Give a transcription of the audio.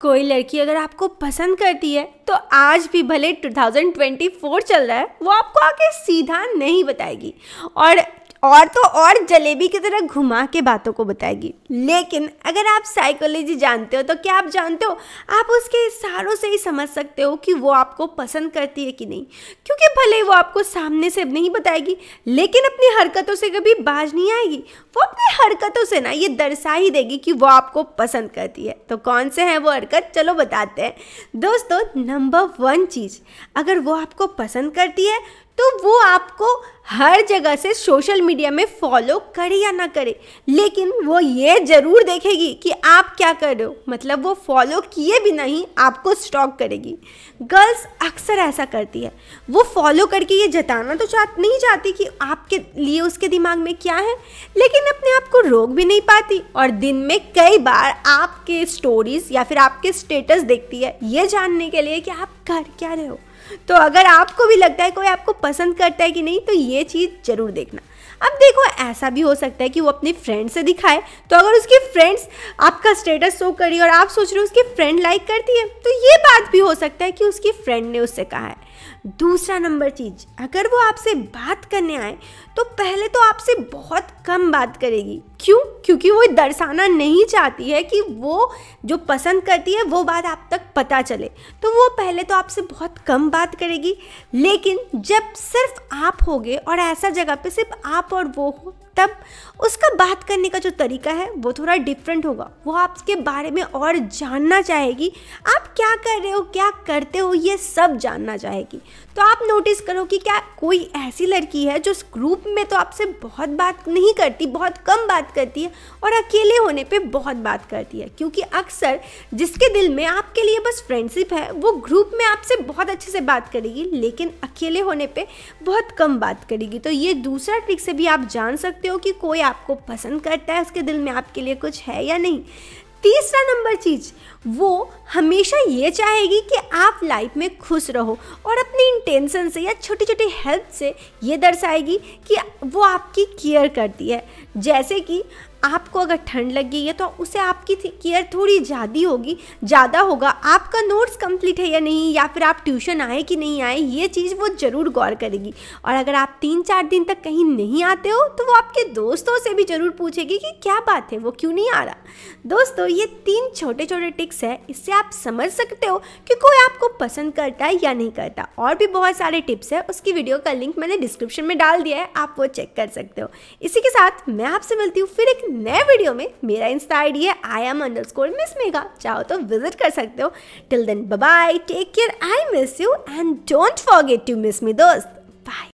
कोई लड़की अगर आपको पसंद करती है तो आज भी भले 2024 चल रहा है वो आपको आके सीधा नहीं बताएगी और और तो और जलेबी की तरह घुमा के बातों को बताएगी लेकिन अगर आप साइकोलॉजी जानते हो तो क्या आप जानते हो आप उसके इशारों से ही समझ सकते हो कि वो आपको पसंद करती है कि नहीं क्योंकि भले वो आपको सामने से नहीं बताएगी लेकिन अपनी हरकतों से कभी बाज नहीं आएगी वो अपनी हरकतों से ना ये दर्शा ही देगी कि वो आपको पसंद करती है तो कौन से हैं वो हरकत चलो बताते हैं दोस्तों नंबर वन चीज़ अगर वो आपको पसंद करती है तो वो आपको हर जगह से सोशल मीडिया में फॉलो करे या ना करे लेकिन वो ये ज़रूर देखेगी कि आप क्या कर रहे हो मतलब वो फॉलो किए भी नहीं आपको स्टॉक करेगी गर्ल्स अक्सर ऐसा करती है वो फॉलो करके ये जताना तो चाह नहीं चाहती कि आपके लिए उसके दिमाग में क्या है लेकिन अपने आप को रोक भी नहीं पाती और दिन में कई बार आपके स्टोरीज़ या फिर आपके स्टेटस देखती है ये जानने के लिए कि आप कर क्या रहे हो तो अगर आपको भी लगता है कोई आपको पसंद करता है कि नहीं तो ये चीज़ ज़रूर देखना अब देखो ऐसा भी हो सकता है कि वो अपने फ्रेंड से दिखाए तो अगर उसकी फ्रेंड्स आपका स्टेटस शो करी और आप सोच रहे हो उसकी फ्रेंड लाइक करती है तो ये बात भी हो सकता है कि उसकी फ्रेंड ने उससे कहा है दूसरा नंबर चीज अगर वो आपसे बात करने आए तो पहले तो आपसे बहुत कम बात करेगी क्यों क्योंकि वो दर्शाना नहीं चाहती है कि वो जो पसंद करती है वो बात आप तक पता चले तो वो पहले तो आपसे बहुत कम बात करेगी लेकिन जब सिर्फ आप होगे और ऐसा जगह पे सिर्फ आप और वो हो तब उसका बात करने का जो तरीका है वो थोड़ा डिफरेंट होगा वो आपके बारे में और जानना चाहेगी आप क्या कर रहे हो क्या करते हो ये सब जानना चाहेगी तो आप नोटिस करो कि क्या कोई ऐसी लड़की है जो ग्रुप में तो आपसे बहुत बात नहीं करती बहुत कम बात करती है और अकेले होने पे बहुत बात करती है क्योंकि अक्सर जिसके दिल में आपके लिए बस फ्रेंडशिप है वो ग्रुप में आपसे बहुत अच्छे से बात करेगी लेकिन अकेले होने पर बहुत कम बात करेगी तो ये दूसरा ट्रिक से भी आप जान सकते सकते हो कि कोई आपको पसंद करता है उसके दिल में आपके लिए कुछ है या नहीं तीसरा नंबर चीज़ वो हमेशा ये चाहेगी कि आप लाइफ में खुश रहो और अपनी इंटेंशन से या छोटी छोटी हेल्प से ये दर्शाएगी कि वो आपकी केयर करती है जैसे कि आपको अगर ठंड लग गई है तो उसे आपकी केयर थोड़ी ज़्यादा होगी ज़्यादा होगा आपका नोट्स कंप्लीट है या नहीं या फिर आप ट्यूशन आए कि नहीं आए ये चीज़ वो ज़रूर गौर करेगी और अगर आप तीन चार दिन तक कहीं नहीं आते हो तो वो आपके दोस्तों से भी ज़रूर पूछेगी कि क्या बात है वो क्यों नहीं आ रहा दोस्तों ये तीन छोटे छोटे टिक्स है इससे आप समझ सकते हो कि कोई आपको पसंद करता है या नहीं करता और भी बहुत सारे टिप्स है उसकी वीडियो का लिंक मैंने डिस्क्रिप्शन में डाल दिया है आप वो चेक कर सकते हो इसी के साथ मैं आपसे मिलती हूँ फिर एक नए वीडियो में मेरा इंस्टा आईडी है I M underscore miss mega चाहो तो विजिट कर सकते हो till then bye take care I miss you and don't forget to miss me दोस्त बाय